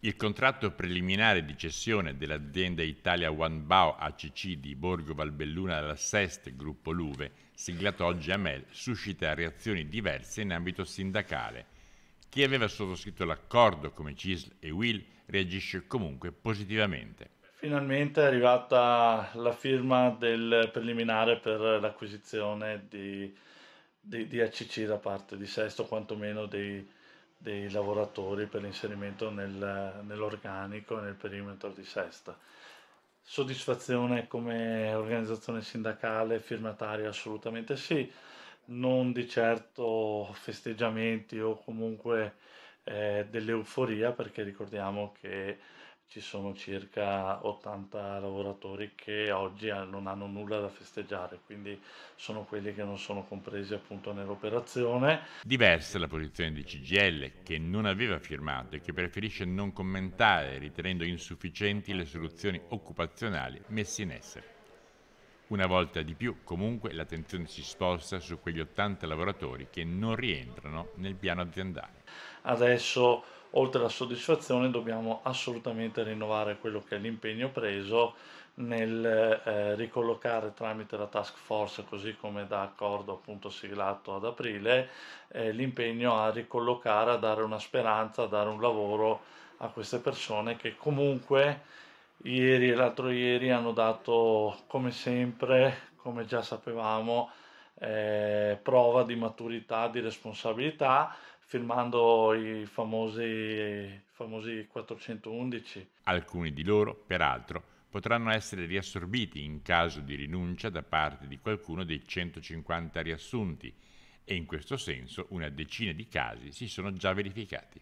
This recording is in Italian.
Il contratto preliminare di cessione dell'azienda Italia One Wanbao ACC di Borgo Valbelluna alla SEST Gruppo Luve, siglato oggi a Mel, suscita reazioni diverse in ambito sindacale. Chi aveva sottoscritto l'accordo come CISL e WIL reagisce comunque positivamente. Finalmente è arrivata la firma del preliminare per l'acquisizione di, di, di ACC da parte di Sesto, quantomeno dei, dei lavoratori per l'inserimento nel, nell'organico e nel perimetro di Sesta. Soddisfazione come organizzazione sindacale firmataria? Assolutamente sì, non di certo festeggiamenti o comunque eh, dell'euforia perché ricordiamo che ci sono circa 80 lavoratori che oggi non hanno nulla da festeggiare, quindi sono quelli che non sono compresi appunto nell'operazione. Diversa la posizione di CGL che non aveva firmato e che preferisce non commentare ritenendo insufficienti le soluzioni occupazionali messe in essere. Una volta di più, comunque, l'attenzione si sposta su quegli 80 lavoratori che non rientrano nel piano aziendale. Adesso, oltre alla soddisfazione, dobbiamo assolutamente rinnovare quello che è l'impegno preso nel eh, ricollocare tramite la task force, così come da accordo appunto siglato ad aprile, eh, l'impegno a ricollocare, a dare una speranza, a dare un lavoro a queste persone che comunque Ieri e l'altro ieri hanno dato, come sempre, come già sapevamo, eh, prova di maturità, di responsabilità, firmando i famosi, i famosi 411. Alcuni di loro, peraltro, potranno essere riassorbiti in caso di rinuncia da parte di qualcuno dei 150 riassunti e in questo senso una decina di casi si sono già verificati.